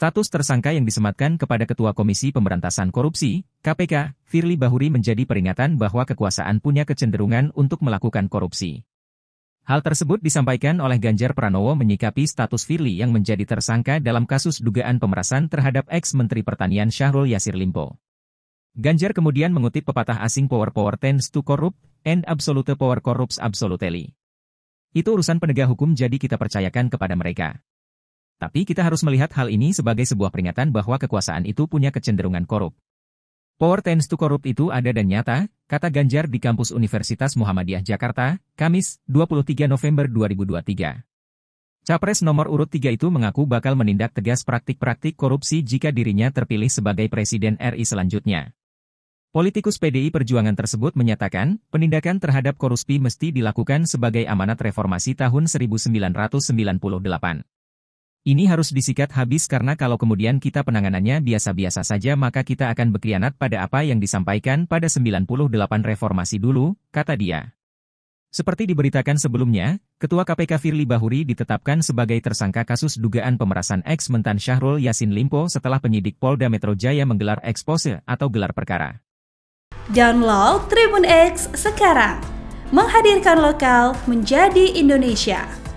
Status tersangka yang disematkan kepada Ketua Komisi Pemberantasan Korupsi, KPK, Firly Bahuri menjadi peringatan bahwa kekuasaan punya kecenderungan untuk melakukan korupsi. Hal tersebut disampaikan oleh Ganjar Pranowo menyikapi status Firly yang menjadi tersangka dalam kasus dugaan pemerasan terhadap ex-Menteri Pertanian Syahrul Yasir Limpo. Ganjar kemudian mengutip pepatah asing power power tends to corrupt, and absolute power corrupts absolutely. Itu urusan penegak hukum jadi kita percayakan kepada mereka. Tapi kita harus melihat hal ini sebagai sebuah peringatan bahwa kekuasaan itu punya kecenderungan korup. Power tends to korup itu ada dan nyata, kata Ganjar di kampus Universitas Muhammadiyah Jakarta, Kamis, 23 November 2023. Capres nomor urut 3 itu mengaku bakal menindak tegas praktik-praktik korupsi jika dirinya terpilih sebagai Presiden RI selanjutnya. Politikus PDI Perjuangan tersebut menyatakan, penindakan terhadap korupsi mesti dilakukan sebagai amanat reformasi tahun 1998. Ini harus disikat habis karena kalau kemudian kita penanganannya biasa-biasa saja maka kita akan berkhianat pada apa yang disampaikan pada 98 reformasi dulu, kata dia. Seperti diberitakan sebelumnya, Ketua KPK Firly Bahuri ditetapkan sebagai tersangka kasus dugaan pemerasan eks Mentan Syahrul Yasin Limpo setelah penyidik Polda Metro Jaya menggelar ekspose atau gelar perkara. Download Tribun X sekarang. Menghadirkan lokal menjadi Indonesia.